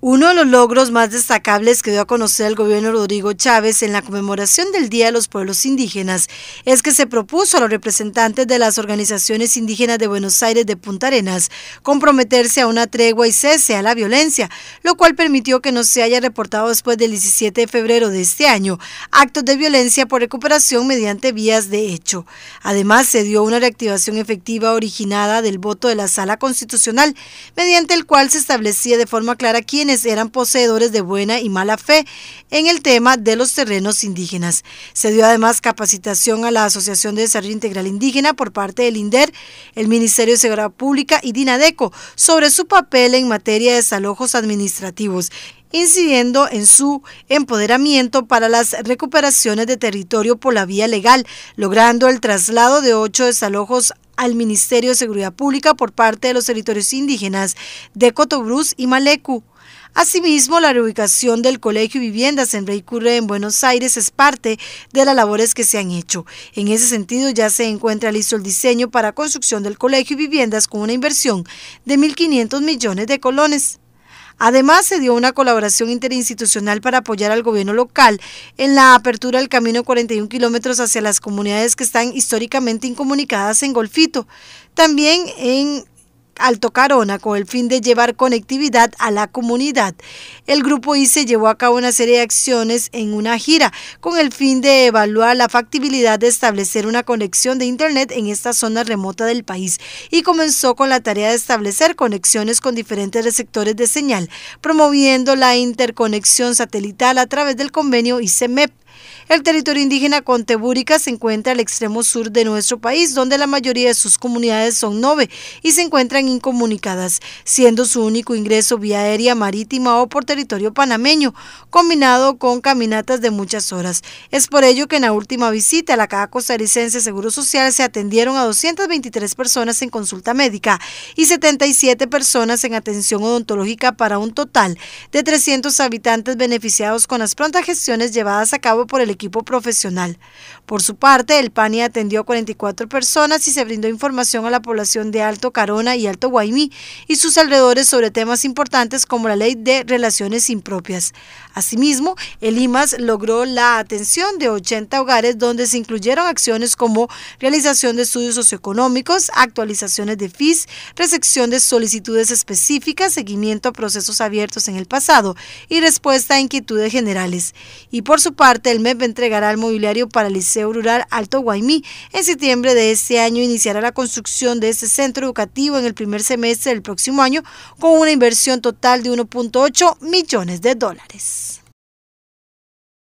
Uno de los logros más destacables que dio a conocer el gobierno Rodrigo Chávez en la conmemoración del Día de los Pueblos Indígenas es que se propuso a los representantes de las organizaciones indígenas de Buenos Aires de Punta Arenas comprometerse a una tregua y cese a la violencia, lo cual permitió que no se haya reportado después del 17 de febrero de este año actos de violencia por recuperación mediante vías de hecho. Además, se dio una reactivación efectiva originada del voto de la Sala Constitucional, mediante el cual se establecía de forma clara quién eran poseedores de buena y mala fe en el tema de los terrenos indígenas. Se dio además capacitación a la Asociación de Desarrollo Integral Indígena por parte del INDER, el Ministerio de Seguridad Pública y DINADECO sobre su papel en materia de desalojos administrativos incidiendo en su empoderamiento para las recuperaciones de territorio por la vía legal, logrando el traslado de ocho desalojos al Ministerio de Seguridad Pública por parte de los territorios indígenas de Cotobruz y Malecu. Asimismo, la reubicación del Colegio Viviendas en Reycurre en Buenos Aires es parte de las labores que se han hecho. En ese sentido, ya se encuentra listo el diseño para construcción del Colegio Viviendas con una inversión de 1.500 millones de colones. Además, se dio una colaboración interinstitucional para apoyar al gobierno local en la apertura del camino 41 kilómetros hacia las comunidades que están históricamente incomunicadas en Golfito. También en Alto Carona con el fin de llevar conectividad a la comunidad. El grupo ICE llevó a cabo una serie de acciones en una gira con el fin de evaluar la factibilidad de establecer una conexión de Internet en esta zona remota del país y comenzó con la tarea de establecer conexiones con diferentes receptores de señal, promoviendo la interconexión satelital a través del convenio ICEMEP. El territorio indígena Contebúrica se encuentra al extremo sur de nuestro país, donde la mayoría de sus comunidades son nove y se encuentran incomunicadas, siendo su único ingreso vía aérea, marítima o por territorio panameño, combinado con caminatas de muchas horas. Es por ello que en la última visita a la Caja Costarricense Seguro Social se atendieron a 223 personas en consulta médica y 77 personas en atención odontológica para un total de 300 habitantes beneficiados con las prontas gestiones llevadas a cabo por el equipo profesional. Por su parte, el PANI atendió a 44 personas y se brindó información a la población de Alto Carona y Alto Guaymí y sus alrededores sobre temas importantes como la ley de relaciones impropias. Asimismo, el IMAS logró la atención de 80 hogares donde se incluyeron acciones como realización de estudios socioeconómicos, actualizaciones de FIS, recepción de solicitudes específicas, seguimiento a procesos abiertos en el pasado y respuesta a inquietudes generales. Y por su parte, el el MEP entregará el mobiliario para el Liceo Rural Alto Guaymí. En septiembre de este año iniciará la construcción de este centro educativo en el primer semestre del próximo año con una inversión total de 1.8 millones de dólares.